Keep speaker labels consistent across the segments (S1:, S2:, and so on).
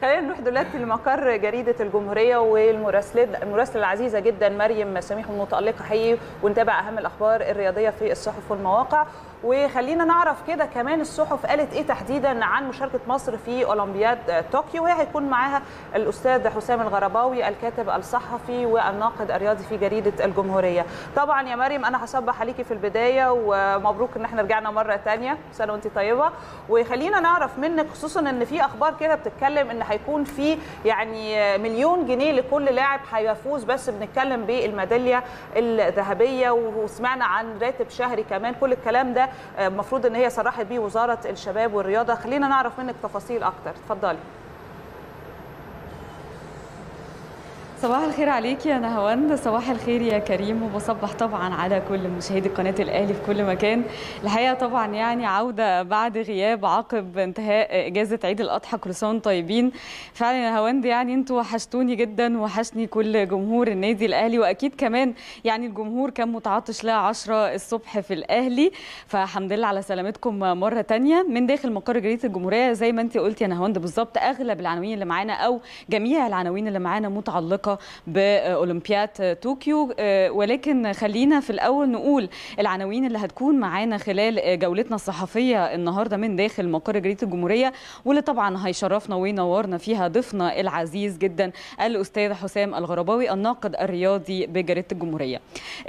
S1: خلينا نروح دلوقتي لمقر جريده الجمهوريه والمراسله المراسله العزيزه جدا مريم سميح المتالقه حقيقي ونتابع اهم الاخبار الرياضيه في الصحف والمواقع وخلينا نعرف كده كمان الصحف قالت ايه تحديدا عن مشاركه مصر في اولمبياد طوكيو وهي هيكون معاها الاستاذ حسام الغرباوي الكاتب الصحفي والناقد الرياضي في جريده الجمهوريه طبعا يا مريم انا هصبح عليكي في البدايه ومبروك ان احنا رجعنا مره ثانيه سنه وانت طيبه وخلينا نعرف منك خصوصا ان في اخبار كده بتتكلم ان هيكون في يعني مليون جنيه لكل لاعب هيفوز بس بنتكلم بالميداليه الذهبيه وسمعنا عن راتب شهري كمان كل الكلام ده المفروض ان هي صرحت بيه وزاره الشباب والرياضه خلينا نعرف منك تفاصيل اكتر اتفضلي صباح الخير عليك يا نهوان صباح الخير يا كريم وبصبح طبعا على كل مشاهدي قناه الاهلي في كل مكان الحقيقه طبعا يعني عوده بعد غياب عقب انتهاء اجازه عيد الاضحى كل سنه طيبين فعلا يا نهواند يعني انتوا وحشتوني جدا وحشني كل جمهور النادي الاهلي واكيد كمان يعني الجمهور كان متعطش لها 10 الصبح في الاهلي فحمد لله على سلامتكم مره ثانيه من داخل مقر جريده الجمهوريه زي ما انت قلت يا نهوان بالظبط اغلب العناوين اللي معانا او جميع العناوين اللي معانا متعلقه متعلقه بأولمبياد طوكيو آه، ولكن خلينا في الأول نقول العناوين اللي هتكون معانا خلال جولتنا الصحفية النهاردة من داخل مقر جريدة الجمهورية واللي طبعا هيشرفنا وينورنا فيها ضيفنا العزيز جدا الأستاذ حسام الغرباوي الناقد الرياضي بجريدة الجمهورية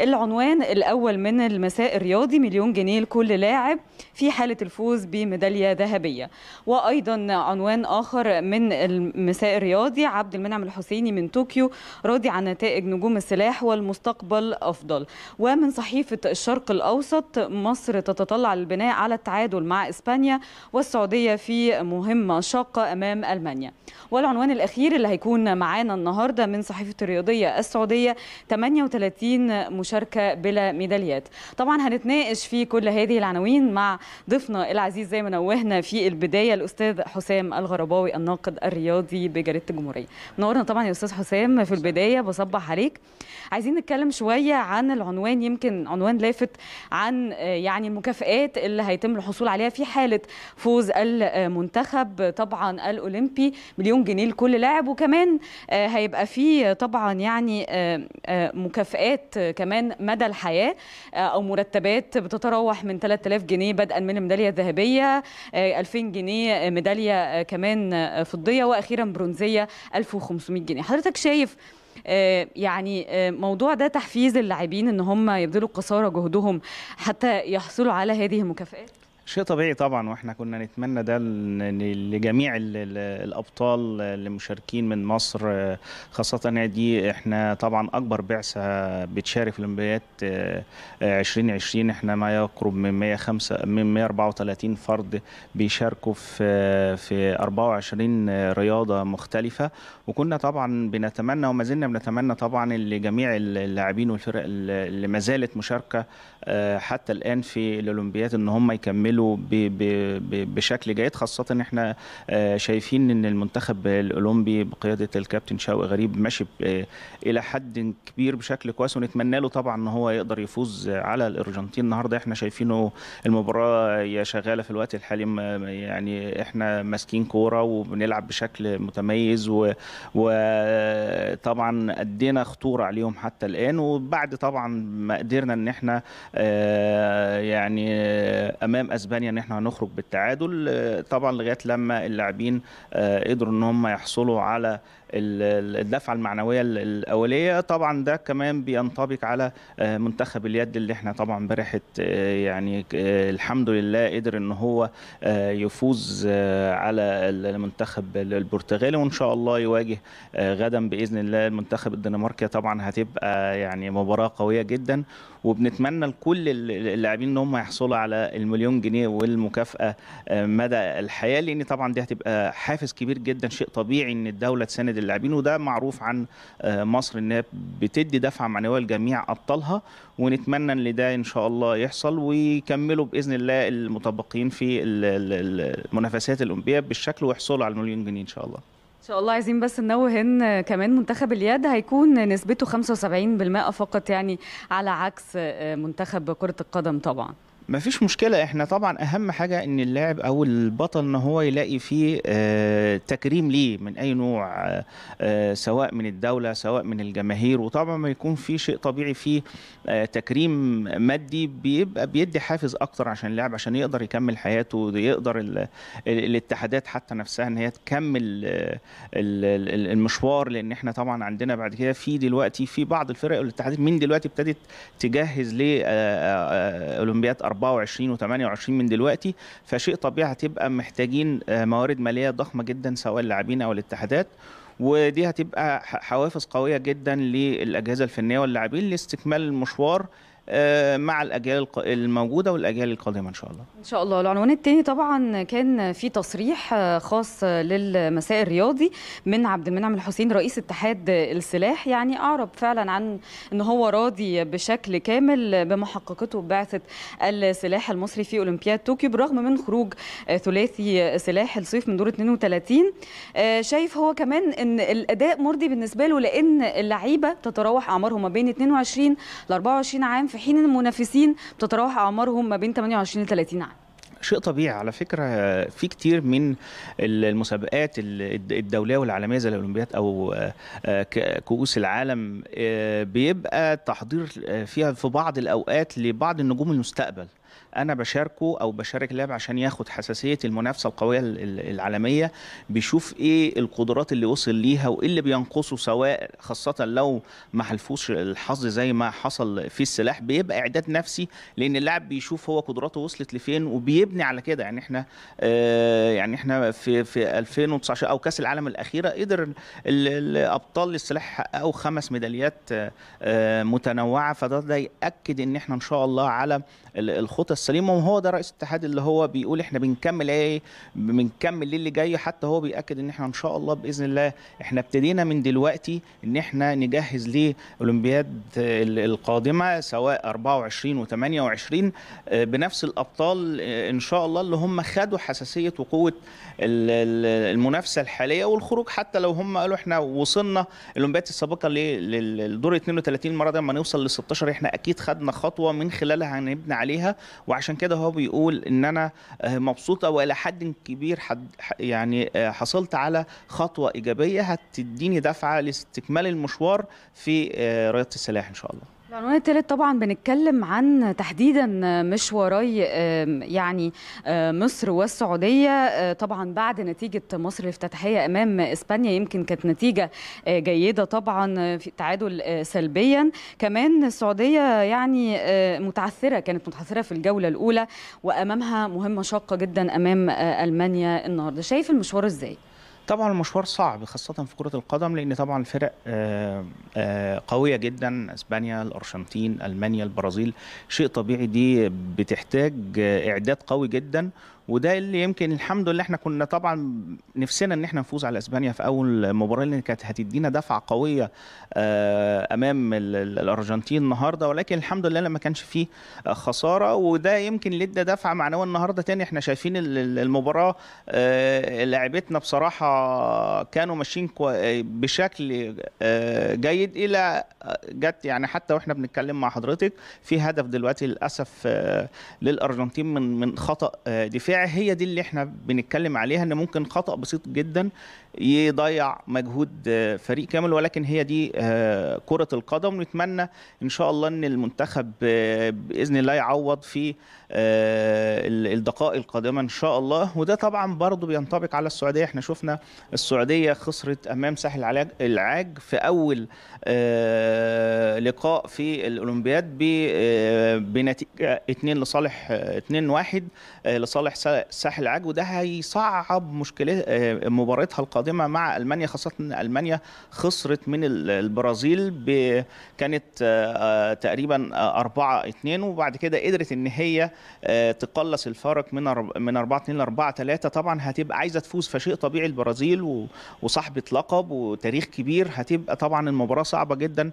S1: العنوان الأول من المساء الرياضي مليون جنيه لكل لاعب في حالة الفوز بميدالية ذهبية وأيضا عنوان آخر من المساء الرياضي عبد المنعم الحسيني من طوكيو راضي عن نتائج نجوم السلاح والمستقبل افضل ومن صحيفه الشرق الاوسط مصر تتطلع للبناء على التعادل مع اسبانيا والسعوديه في مهمه شاقه امام المانيا والعنوان الاخير اللي هيكون معانا النهارده من صحيفه الرياضيه السعوديه 38 مشاركه بلا ميداليات طبعا هنتناقش في كل هذه العناوين مع ضيفنا العزيز زي ما نوهنا في البدايه الاستاذ حسام الغرباوي الناقد الرياضي بجريده الجمهوريه منورنا طبعا يا استاذ حسام الكلمه في البدايه بصبح عليك عايزين نتكلم شويه عن العنوان يمكن عنوان لافت عن آه، يعني المكافئات اللي هيتم الحصول عليها في حاله فوز المنتخب طبعا الاولمبي مليون جنيه لكل لاعب وكمان آه، هيبقى فيه طبعا يعني آه، مكافئات كمان مدى الحياه او مرتبات بتتراوح من 3000 جنيه بدءا من الميداليه الذهبيه 2000 جنيه ميداليه كمان فضيه واخيرا برونزيه 1500 جنيه حضرتك شايف شايف آه، يعني آه، موضوع ده تحفيز اللاعبين ان هم يبذلوا قصارى جهدهم حتى يحصلوا على هذه المكافئات
S2: شيء طبيعي طبعا واحنا كنا نتمنى ده لجميع الابطال المشاركين من مصر خاصه ان دي احنا طبعا اكبر بعثه بتشارك في الاولمبيات 2020 آه، احنا ما يقرب من 105 من 134 فرد بيشاركوا في في 24 رياضه مختلفه وكنا طبعا بنتمنى وما زلنا بنتمنى طبعا لجميع اللاعبين والفرق اللي ما زالت مشاركه آه، حتى الان في الاولمبياد ان هم يكملوا له بشكل جيد خاصه ان احنا آه، شايفين ان المنتخب الاولمبي بقياده الكابتن شوقي غريب ماشي الى حد كبير بشكل كويس ونتمنى له طبعا ان هو يقدر يفوز على الارجنتين النهارده احنا شايفينه المباراه هي شغاله في الوقت الحالي يعني احنا ماسكين كوره وبنلعب بشكل متميز و... وطبعا ادينا خطوره عليهم حتى الان وبعد طبعا ما قدرنا ان احنا آه، يعني آه، امام اسباب اسبانيا ان احنا هنخرج بالتعادل آه، طبعا لغايه لما اللاعبين آه، قدروا ان هم يحصلوا على الدفعه المعنويه الاوليه طبعا ده كمان بينطبق على آه، منتخب اليد اللي احنا طبعا امبارح يعني الحمد لله قدر ان هو يفوز على المنتخب البرتغالي وان شاء الله يواجه غدا باذن الله المنتخب الدنماركي طبعا هتبقى يعني مباراه قويه جدا وبنتمنى لكل اللاعبين ان هم يحصلوا على المليون جنيه جنيه والمكافاه آه، مدى الحياه لان طبعا دي هتبقى حافز كبير جدا شيء طبيعي ان الدوله تساند اللاعبين وده معروف عن آه، مصر انها بتدي دفعه معنويه لجميع ابطالها ونتمنى ان ده ان شاء الله يحصل ويكملوا باذن الله المتبقيين في المنافسات الاولمبيه بالشكل ويحصلوا على المليون جنيه ان شاء الله
S1: ان شاء الله عايزين بس ننوه ان كمان منتخب اليد هيكون نسبته 75% فقط يعني على عكس آه، منتخب كرة القدم طبعا
S2: مفيش مشكله احنا طبعا اهم حاجه ان اللاعب او البطل ان هو يلاقي فيه آه، تكريم ليه من اي نوع آه، آه، سواء من الدوله سواء من الجماهير وطبعا ما يكون في شيء طبيعي فيه تكريم مادي بيبقى بيدي حافز اكتر عشان اللاعب عشان يقدر يكمل حياته ويقدر الاتحادات حتى نفسها ان هي تكمل المشوار لان احنا طبعا عندنا بعد كده في دلوقتي في بعض الفرق والاتحادات من دلوقتي ابتدت تجهز لاولمبياد 24 و28 من دلوقتي فشيء طبيعي هتبقى محتاجين آه، موارد ماليه ضخمه جدا سواء اللاعبين او الاتحادات ودي هتبقى حوافز قويه جدا للاجهزه الفنيه واللاعبين لاستكمال المشوار آه، مع الاجيال الموجوده والاجيال القادمه ان شاء الله.
S1: ان شاء الله، العنوان الثاني طبعا كان في تصريح آه، خاص للمساء الرياضي من عبد المنعم الحسين رئيس اتحاد السلاح يعني اعرب فعلا عن ان هو راضي بشكل كامل بما حققته بعثه السلاح المصري في اولمبياد طوكيو بالرغم من خروج آه، ثلاثي سلاح الصيف من دور 32 شايف هو كمان ان الاداء مرضي بالنسبه له لان اللعيبه تتراوح اعمارهم ما بين 22 ل 24 عام في حين ان المنافسين بتتراوح اعمارهم ما بين 28 ل 30 عام
S2: شيء طبيعي على فكره في كتير من المسابقات الدوليه والعالميه زي الاولمبياد او آه، كؤوس العالم آه، بيبقى تحضير آه، فيها في بعض الاوقات لبعض النجوم المستقبل انا بشاركه او بشارك لاعب عشان ياخد حساسيه المنافسه القويه العالميه بيشوف ايه القدرات اللي وصل ليها وايه اللي بينقصه سواء خاصه لو ما حلفوش الحظ زي ما حصل في السلاح بيبقى اعداد نفسي لان اللاعب بيشوف هو قدراته وصلت لفين وبيبني على كده يعني احنا آه يعني احنا في في 2019 او كاس العالم الاخيره قدر الابطال للسلاح حققوا خمس ميداليات آه متنوعه فده ده ياكد ان احنا ان شاء الله على الخطة الخطى السليمه وهو ده رئيس الاتحاد اللي هو بيقول احنا بنكمل ايه بنكمل ليه اللي جاي حتى هو بياكد ان احنا ان شاء الله باذن الله احنا ابتدينا من دلوقتي ان احنا نجهز لاولمبياد القادمه سواء 24 و28 آه، بنفس الابطال آه، ان شاء الله اللي هم خدوا حساسيه وقوه المنافسه الحاليه والخروج حتى لو هم قالوا احنا وصلنا الاولمبياد السابقه لدور 32 المره دي لما نوصل ل 16 احنا اكيد خدنا خطوه من خلالها هنبني عليها وعشان كده هو بيقول ان انا آه، مبسوط والى الى حد كبير حد يعني آه، حصلت على خطوه ايجابيه هتديني دفعه لاستكمال المشوار في آه، رياضه السلاح ان شاء الله
S1: العنوان الثالث طبعا بنتكلم عن تحديدا مشواري يعني مصر والسعوديه آه، طبعا بعد نتيجه مصر الافتتاحيه امام اسبانيا يمكن كانت نتيجه آه، جيده طبعا آه، في تعادل سلبيا كمان السعوديه يعني متعثره كانت متعثره في الجوله الاولى وامامها مهمه شاقه جدا امام المانيا النهارده شايف المشوار ازاي؟ طبعا المشوار صعب
S2: خاصة في كرة القدم لأن طبعا الفرق آه، آه، قوية جدا اسبانيا الارجنتين المانيا البرازيل شيء طبيعي دي بتحتاج اعداد قوي جدا وده اللي يمكن الحمد لله احنا كنا طبعا نفسنا ان احنا نفوز على اسبانيا في اول مباراه اللي كانت هتدينا دفعه قويه آه، امام الارجنتين النهارده ولكن الحمد لله ما كانش فيه خساره وده يمكن اللي ادى دفعه معنويه النهارده تاني احنا شايفين المباراه آه، لعبتنا بصراحه كانوا ماشيين بشكل آه، جيد الى جت يعني حتى واحنا بنتكلم مع حضرتك في هدف دلوقتي للاسف للارجنتين من من خطا دفاعي هي دي اللي احنا بنتكلم عليها ان ممكن خطا بسيط جدا يضيع مجهود آه، فريق كامل ولكن هي دي آه، كرة القدم ونتمنى إن شاء الله أن المنتخب آه، بإذن الله يعوض في الدقائق القادمة إن شاء الله وده طبعا برضو بينطبق على السعودية احنا شفنا السعودية خسرت أمام ساحل العاج في أول لقاء في الأولمبياد بنتيجة 2 لصالح 2 1 لصالح ساحل العاج وده هيصعب مشكلة مباراتها القادمة القادمه مع المانيا خاصه ان المانيا خسرت من البرازيل ب... كانت آه، آه، تقريبا 4 آه، 2 وبعد كده قدرت ان هي تقلص الفارق من من 4 2 ل 4 3 طبعا هتبقى عايزه تفوز فشيء طبيعي البرازيل وصاحبه لقب وتاريخ كبير هتبقى طبعا المباراه صعبه جدا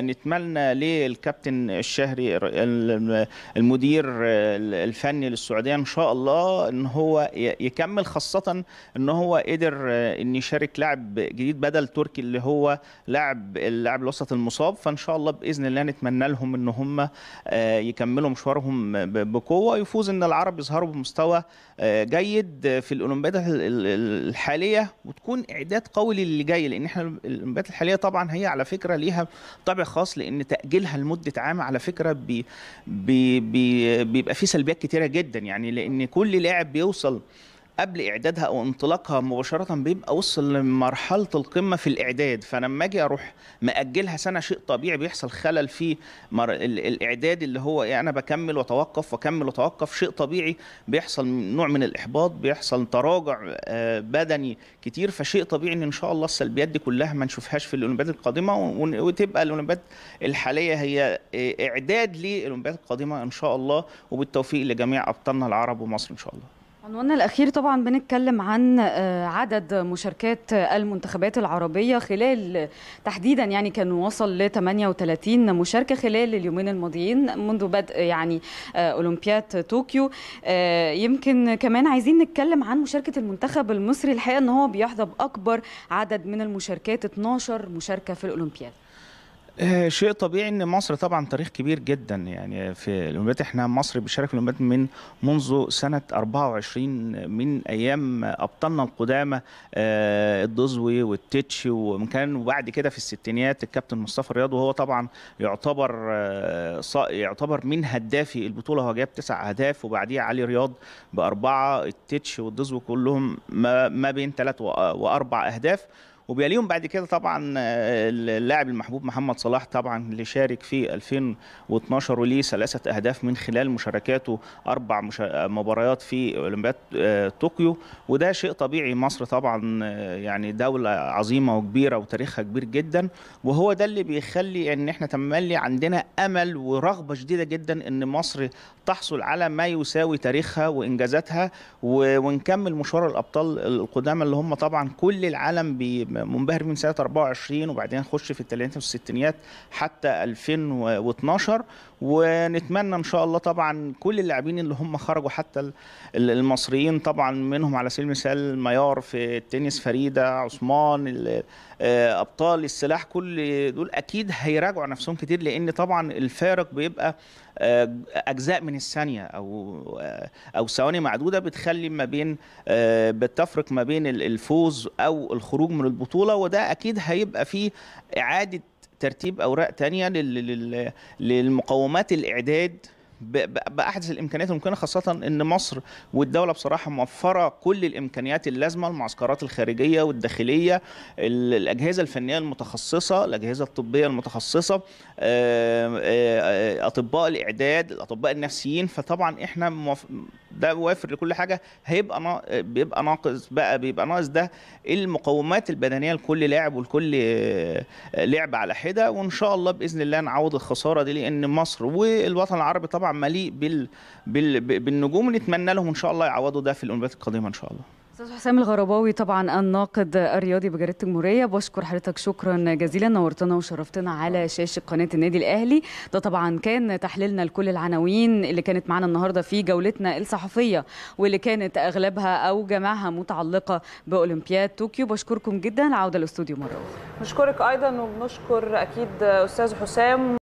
S2: نتمنى للكابتن الشهري المدير الفني للسعوديه ان شاء الله ان هو يكمل خاصه ان هو قدر ان يشارك لاعب جديد بدل تركي اللي هو لاعب اللاعب الوسط المصاب فان شاء الله باذن الله نتمنى لهم ان هم آه، يكملوا مشوارهم بقوه يفوز ان العرب يظهروا بمستوى آه، جيد في الاولمبياد الحاليه وتكون اعداد قوي للي جاي لان احنا الاولمبياد الحاليه طبعا هي على فكره ليها طابع خاص لان تاجيلها لمده عام على فكره بي بي بي بيبقى فيه سلبيات كتيره جدا يعني لان كل لاعب بيوصل قبل اعدادها او انطلاقها مباشره بيبقى وصل لمرحله القمه في الاعداد فانا لما اجي اروح ماجلها سنه شيء طبيعي بيحصل خلل في مر... الاعداد اللي هو يعني انا بكمل واتوقف واكمل واتوقف شيء طبيعي بيحصل نوع من الاحباط بيحصل تراجع آه، بدني كتير فشيء طبيعي ان ان شاء الله السلبيات دي كلها ما نشوفهاش في الاولمبياد القادمه وتبقى الاولمبياد الحاليه هي آه، اعداد للاولمبياد القادمه ان شاء الله وبالتوفيق لجميع ابطالنا العرب ومصر ان شاء الله
S1: عنواننا الأخير طبعا بنتكلم عن آه، عدد مشاركات المنتخبات العربية خلال تحديدا يعني كان وصل ل 38 مشاركة خلال اليومين الماضيين منذ بدء يعني آه، أولمبياد طوكيو آه، يمكن كمان عايزين نتكلم عن مشاركة المنتخب المصري الحقيقة أن هو بيحظى بأكبر عدد من المشاركات 12 مشاركة في الأولمبياد
S2: آه، شيء طبيعي ان مصر طبعا تاريخ كبير جدا يعني في الاولمبيات احنا مصر بتشارك في الاولمبيات من منذ سنه 24 من ايام ابطالنا القدامى آه، الدزوي والتتش ومن كان وبعد كده في الستينيات الكابتن مصطفى رياض وهو طبعا يعتبر آه، يعتبر من هدافي البطوله هو جاب تسع اهداف وبعديه علي رياض باربعه التتش والدزوي كلهم ما بين ثلاث واربع اهداف وبيليهم بعد كده طبعا آه، اللاعب المحبوب محمد صلاح طبعا اللي شارك في 2012 وليه ثلاثه اهداف من خلال مشاركاته اربع آه، مباريات في اولمبياد آه، طوكيو وده شيء طبيعي مصر طبعا يعني دوله عظيمه وكبيره وتاريخها كبير جدا وهو ده اللي بيخلي ان احنا تملي عندنا امل ورغبه شديده جدا ان مصر تحصل على ما يساوي تاريخها وانجازاتها ونكمل مشوار الابطال القدامى اللي هم طبعا كل العالم بي منبهر من سنه 24 وبعدين نخش في الثلاثينات والستينيات حتى 2012 ونتمنى ان شاء الله طبعا كل اللاعبين اللي هم خرجوا حتى المصريين طبعا منهم على سبيل المثال ميار في التنس فريده عثمان آه، ابطال السلاح كل دول اكيد هيراجعوا نفسهم كتير لان طبعا الفارق بيبقى آه، اجزاء من الثانيه او آه، او ثواني معدوده بتخلي ما بين بتفرق ما بين الفوز او الخروج من البطوله وده اكيد هيبقى فيه اعاده ترتيب اوراق تانية للمقومات الاعداد باحدث الامكانيات الممكنه خاصه ان مصر والدوله بصراحه موفره كل الامكانيات اللازمه المعسكرات الخارجيه والداخليه الاجهزه الفنيه المتخصصه الاجهزه الطبيه المتخصصه آه، آه، اطباء الاعداد الاطباء النفسيين فطبعا احنا ده وافر لكل حاجه هيبقى نا... بيبقى ناقص بقى بيبقى ناقص ده المقومات البدنيه لكل لاعب ولكل آه، لعبه على حده وان شاء الله باذن الله نعوض الخساره دي لان مصر والوطن العربي طبعا طبعا مليء بال... بال... بالنجوم نتمنى لهم ان شاء الله يعوضوا ده في الاولمبياد القادمه ان شاء الله
S1: استاذ حسام الغرباوي طبعا الناقد الرياضي بجريده الجمهوريه بشكر حضرتك شكرا جزيلا نورتنا وشرفتنا على شاشه قناه النادي الاهلي ده طبعا كان تحليلنا لكل العناوين اللي كانت معانا النهارده في جولتنا الصحفيه واللي كانت اغلبها او جماعها متعلقه باولمبياد طوكيو بشكركم جدا العوده الاستوديو مره اخرى بشكرك ايضا وبنشكر اكيد استاذ حسام